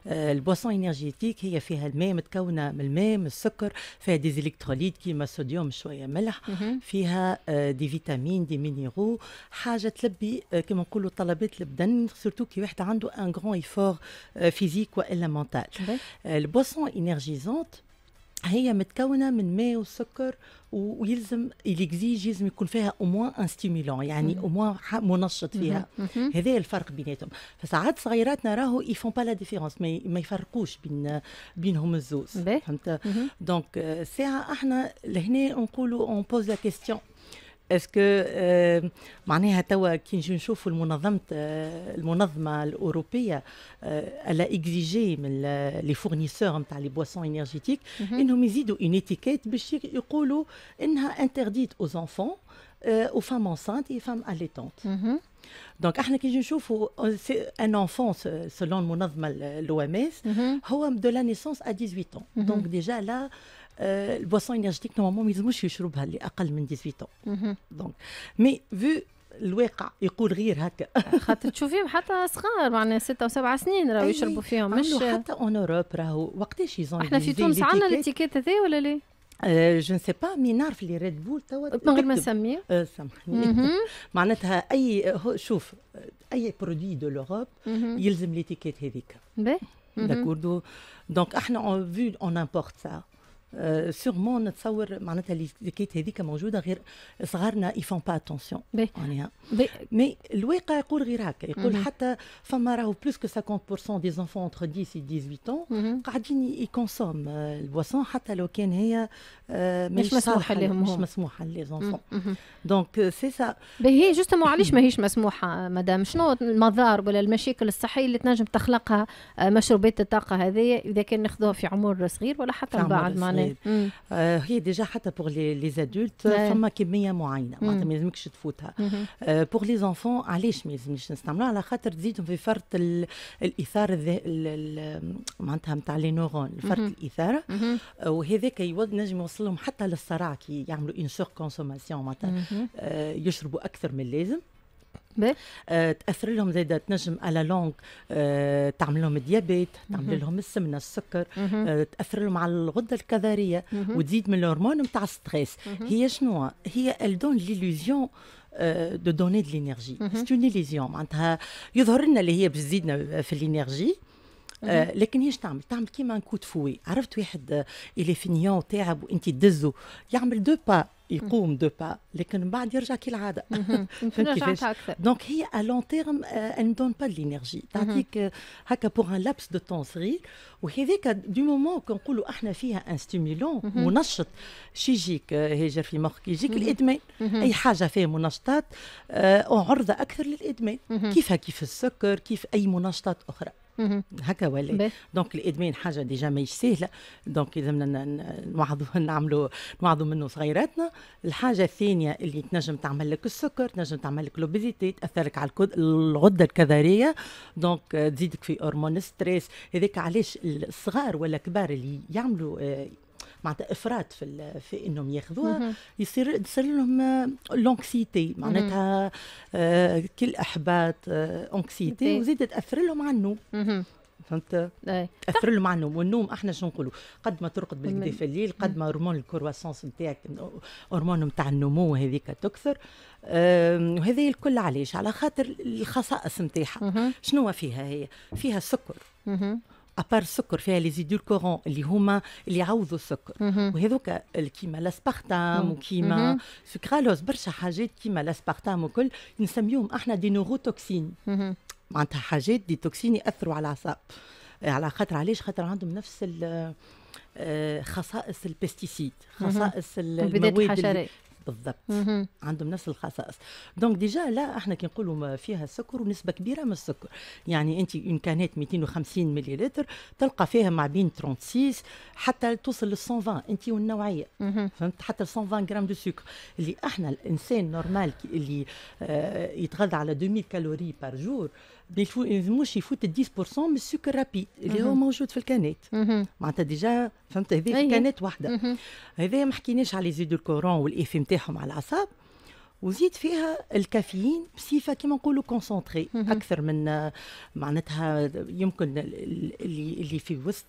البواسون انرجيتيك هي فيها الماء متكونه من الماء من السكر فيها دي زيليكتروليت كيما الصوديوم شويه ملح mm-hmm. فيها دي فيتامين دي مينيرو حاجه تلبي آه، كما نقولوا طلبات البدن سورتو كي واحد عنده ان غران ايفور فيزيك والا مونتال البواسون انرجيزونت هي متكونه من ماء وسكر ويلزم اليكزيج يلزم يكون فيها موان ان ستيمولون يعني اوموا منشط فيها هذا الفرق بيناتهم فساعات صغيراتنا راهو يفون با لا ديفيرونس ما يفرقوش بين بينهم الزوز فهمت دونك euh, ساعه احنا لهنا نقولوا اون بوز لا كيستيون Est-ce que, quand je me le européen a exigé les fournisseurs de boissons énergétiques mhm. une étiquette qui interdite aux enfants, aux femmes enceintes et aux femmes allaitantes? Mhm. Donc, je un enfant, selon le monogramme de de la naissance à 18 ans. Mhm. Donc, déjà là, البواسون انرجيتيك نورمالمون ما يلزموش يشربها اللي اقل من 18 دونك مي فو الواقع يقول غير هكا خاطر تشوفيهم حتى صغار معناها ستة وسبعة سنين راهو يشربوا فيهم مش حتى اون اوروب راهو وقتاش يزون احنا في تونس عندنا الاتيكيت هذايا ولا لا؟ جو نسي با مي نعرف اللي ريد بول توا من غير ما نسميه سامحني معناتها اي شوف اي برودوي دو لوروب يلزم الاتيكيت هذيك باهي داكوردو دونك احنا اون فيو اون امبورت سا سيغمون نتصور معناتها الكيت هذيك موجوده غير صغارنا يفون با اتونسيون مي الواقع يقول غير هكا يقول حتى فما راهو بلوس كو 50% دي زونفون انتر 10 و 18 قاعدين يكونسوم البواسون حتى لو كان هي مش مسموحه لهم مش مسموحه لي زونفون دونك سي سا هي جوستومون علاش ماهيش مسموحه مدام شنو المضار ولا المشاكل الصحيه اللي تنجم تخلقها آه، مشروبات الطاقه هذه اذا كان ناخذوها في عمر صغير ولا حتى بعد معنا لبنان يعني. آه هي ديجا حتى بور لي زادولت فما كميه معينه معناتها ما يلزمكش تفوتها بوغ بور لي زونفون علاش ما يلزمنيش نستعملوها على خاطر تزيدهم في فرط الاثاره معناتها نتاع لي نورون فرط الاثاره آه، وهذاك ينجم يوصلهم حتى للصراع كي يعملوا اون سور كونسوماسيون معناتها آه، يشربوا اكثر من اللازم آه، تاثر لهم زاده تنجم على لونغ آه، تعمل لهم الديابيت تعمل لهم السمنه السكر آه، تاثر لهم على الغده الكظريه وتزيد من الهرمون نتاع ستريس هي شنو هي الدون ليلوزيون دو دوني دي لينيرجي سي اون ليزيون معناتها يظهر لنا اللي هي باش تزيدنا في لينيرجي لكن هيش تعمل تعمل كيما ان كوت فوي عرفت واحد إلي فينيون تاعب وانت تدزو يعمل دو با يقوم دو با لكن من بعد يرجع كالعاده فهمت اكثر دونك هي ا لون تيرم ان دون با لينيرجي تعطيك هكا بوغ ان لابس دو طون صغير وهذاك دو مومون كنقولوا احنا فيها ان ستيمولون منشط شي يجيك هاجر في مخك يجيك الادمان اي حاجه فيها منشطات عرضه اكثر للادمان كيفها كيف السكر كيف اي منشطات اخرى Mhm. هكا ولا دونك الادمان حاجه ديجا ماهيش سهله دونك لازمنا نوعظوا *laughs* نعملوا نوعظوا منه صغيراتنا الحاجه الثانيه اللي تنجم تعمل لك السكر تنجم تعمل لك لوبيزيتي تاثرك على الغده الكظريه دونك آه، تزيدك في هرمون ستريس هذاك علاش الصغار ولا الكبار اللي يعملوا آه، معناتها افراط في في انهم ياخذوها يصير تصير لهم لونكسيتي آه، معناتها آه كل احباط آه اونكسيتي وزيد تاثر لهم على النوم فهمت تاثر لهم على النوم والنوم احنا شنو نقولوا قد ما ترقد بالكدا في الليل قد ما هرمون الكرواسونس نتاعك هرمون نتاع النمو هذيك تكثر وهذا الكل علاش على خاطر الخصائص نتاعها شنو فيها هي فيها سكر ابار السكر فيها لي زيدولكورون اللي هما اللي يعوضوا السكر وهذوك كيما لاسبارتام وكيما سكرالوز برشا حاجات كيما لاسبارتام وكل نسميهم احنا دي نورو توكسين معناتها حاجات دي توكسين ياثروا على الاعصاب على خاطر علاش خاطر عندهم نفس خصائص البيستيسيد خصائص المواد بالضبط عندهم نفس الخصائص دونك ديجا لا احنا كي نقولوا فيها السكر ونسبه كبيره من السكر يعني انت ان كانت 250 مليلتر تلقى فيها ما بين 36 حتى توصل لل 120 انت والنوعيه فهمت حتى 120 غرام دو سكر اللي احنا الانسان نورمال اللي آه يتغذى على 2000 كالوري بار جور ما يلزموش يفوت 10% من السكر رابيد اللي هو موجود في الكانيت معناتها ديجا فهمت هذه أيه. واحده هذايا ما حكيناش على زيد الكورون والايفي نتاعهم على الاعصاب وزيد فيها الكافيين بصفه كما نقولوا كونسنتري اكثر من معناتها يمكن اللي اللي في وسط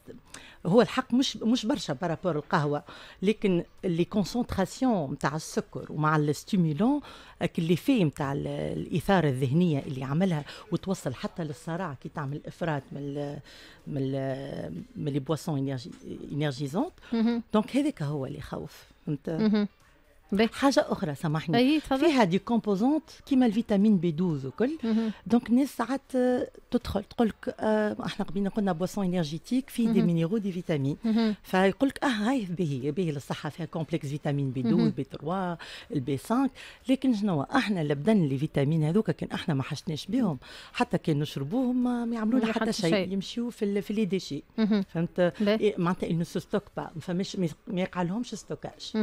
هو الحق مش مش برشا بارابور القهوه لكن لي كونسونتراسيون نتاع السكر ومع الستيمولون اللي فيه نتاع الاثاره الذهنيه اللي عملها وتوصل حتى للصراع كي تعمل افراط من الـ من الـ من لي بواسون انرجيزونت دونك هذاك هو اللي يخوف فهمت بي. حاجه اخرى سامحني أيه فيها دي كومبوزونت كيما الفيتامين بي 12 وكل دونك الناس ساعات آه، تدخل تقول لك آه، احنا قبينا قلنا بوسون انرجيتيك في دي مينيرو دي فيتامين فيقول لك اه هاي باهي باهي للصحه فيها كومبلكس فيتامين بي 12 بي 3 البي 5 لكن شنو احنا بدن لي فيتامين هذوك كان احنا ما حشناش بهم حتى كان نشربوهم ما يعملوا لنا حتى شيء يمشيو في في لي ديشي فهمت إيه، معناتها انه سو ستوك با ما فماش ما يقع لهمش ستوكاج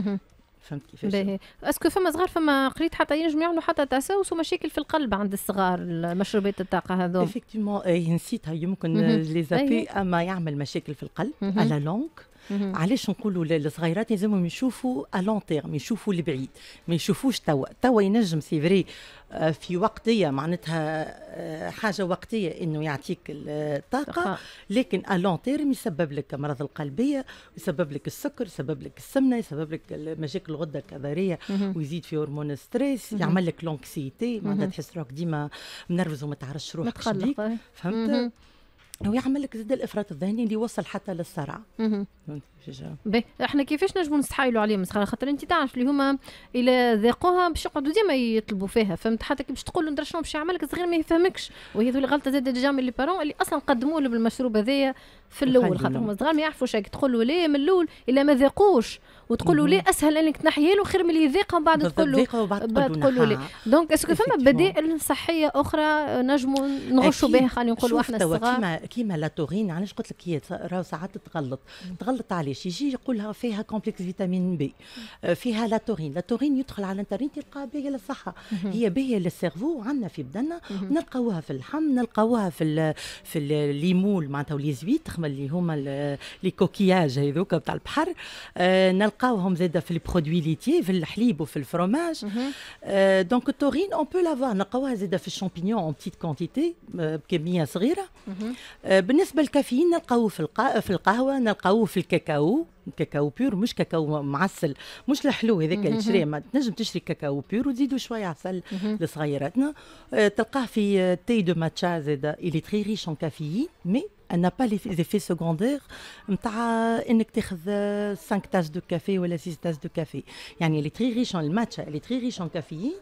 فهمت كيفاش اسكو فما صغار فما قريت حتى ينجم يعملوا حتى تسوس ومشاكل في القلب عند الصغار مشروبات الطاقه هذو افكتيمون نسيتها يمكن لي اما يعمل مشاكل في القلب على لونك علاش نقولوا للصغيرات لازمهم يشوفوا الون تيرم يشوفوا البعيد ما يشوفوش توا توا ينجم سي فري آه، في وقتيه معناتها آه، حاجه وقتيه انه يعطيك الطاقه لكن الون تيرم يسبب لك امراض القلبيه يسبب لك السكر يسبب لك السمنه يسبب لك مشاكل الغده الكظريه ويزيد في هرمون ستريس يعمل لك لونكسيتي معناتها تحس روحك ديما منرفز وما تعرفش روحك طيب. فهمت ويعمل لك ضد الافراط الذهني اللي يوصل حتى للصرع ديجا باهي احنا كيفاش نجمو نستحايلوا عليهم مسخره خاطر انت تعرف اللي هما الا ذاقوها باش يقعدوا ديما يطلبوا فيها فهمت حتى كي باش تقول له شنو باش يعمل لك ما يفهمكش وهي ذو الغلطه زاد ديجا من لي بارون اللي اصلا قدموا له بالمشروب هذايا في الاول خاطر هما صغار ما يعرفوش هيك تقول له ليه من الاول الا ما ذاقوش وتقول له ليه اسهل انك تنحيه له خير من اللي يذيقها من بعد تقول له بعد تقول له ليه دونك اسكو فما بدائل صحيه اخرى نجموا نغشوا بها خلينا نقولوا احنا الصغار كيما كيما لا تورين علاش قلت لك هي راه ساعات تغلط تغلط علاش باش يجي يقولها فيها كومبلكس فيتامين بي آه، فيها لا تورين لا تورين يدخل على الانترنت يلقاها باهيه للصحه هي باهيه للسيرفو عندنا في بدنا نلقاوها في اللحم نلقاوها في في الليمول معناتها وليزويت اللي هما لي كوكياج هذوك بتاع البحر آه، نلقاوهم زاده في البرودوي ليتي في الحليب وفي الفروماج دونك التورين اون بو لافوار نلقاوها زاده في الشامبينيون اون بتيت كونتيتي بكميه صغيره آه، بالنسبه للكافيين نلقاوه في القهوه نلقاوه في الكاكاو كاكاو كاكاو بيور مش كاكاو معسل مش الحلو هذاك اللي تشريه ما تنجم تشري كاكاو بيور وتزيدوا شويه عسل لصغيراتنا آه، تلقاه في تي دو ماتشا زاد الي تري ريش ان كافيين مي انا با لي زيفي سكوندير نتاع انك تاخذ 5 تاس دو كافي ولا 6 تاس دو كافي يعني اللي تري ريش اون الماتشا اللي تري ريش اون كافيين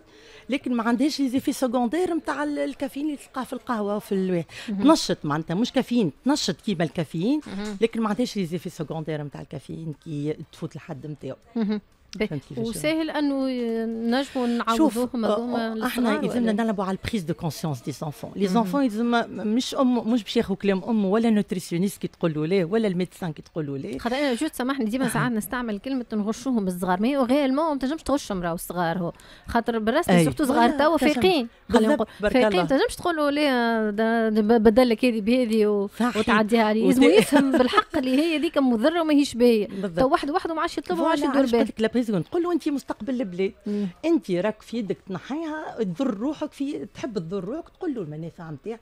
لكن ما عندهاش لي زيفي سكوندير نتاع الكافيين اللي تلقاه في القهوه وفي الوي تنشط معناتها مش كافيين تنشط كيما الكافيين لكن ما عندهاش لي زيفي سكوندير نتاع الكافيين كي تفوت الحد نتاعو وسهل انه نجموا نعوضوهم هذوما آه، آه، احنا يلزمنا نلعبوا على البريز دو كونسيونس دي زونفون لي زونفون يلزم مش ام مش باش ياخذوا كلام امه ولا نوتريسيونيست كي تقول له ليه ولا الميدسان كي تقول له ليه خاطر انا جوت سامحني ديما ساعات نستعمل كلمه نغشوهم بالصغار مي غيالمون ما تنجمش تغشهم راهو الصغار هو خاطر بالرسمي سورتو صغار توا فايقين فايقين ما تنجمش تقول له ليه بدل لك هذه بهذه وتعديها عليه لازم يفهم بالحق اللي هي هذيك مضره وماهيش باهيه تو واحد وحده ما عادش يطلب وما عادش يدور به لازم نقول له انت مستقبل البلاد انت راك في يدك تنحيها تضر روحك في تحب تضر روحك تقول له المنافع نتاعك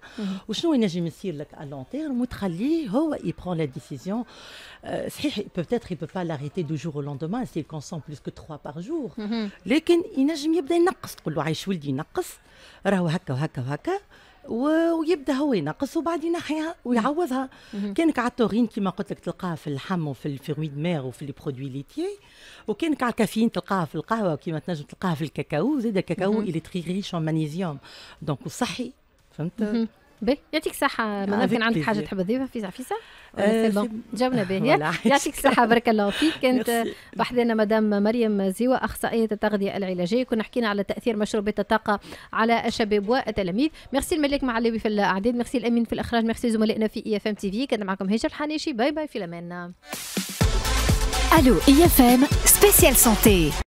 وشنو ينجم يصير لك على لون تيرم وتخليه هو يبخون لا ديسيزيون صحيح بوتيتر يبو با لاريتي دو جور او لوندومان سي كونسون بلوس كو 3 بار جور لكن ينجم يبدا ينقص تقول له عايش ولدي نقص راهو هكا وهكا وهكا و... ويبدا هو ينقص وبعد ينحيها ويعوضها كانك على التورين كما قلت لك تلقاها في اللحم وفي الفروي مير وفي لي برودوي ليتي وكانك على الكافيين تلقاها في القهوه كيما تنجم تلقاها في الكاكاو زاد الكاكاو اللي تري ريش ان مانيزيوم دونك صحي فهمت باهي يعطيك الصحة مادام كان عندك حاجة تحب تضيفها في ساعة آه، سي بون جاوبنا به يعطيك الصحة بارك الله فيك كانت *laughs* بحذنا مدام مريم زيوة أخصائية التغذية العلاجية كنا حكينا على تأثير مشروبات الطاقة على الشباب والتلاميذ ميرسي الملك معلبي في الأعداد ميرسي الأمين في الإخراج ميرسي زملائنا في إي اف ام تي في كان معكم هاجر الحنيشي باي باي في الأمان ألو إي اف ام سبيسيال سونتي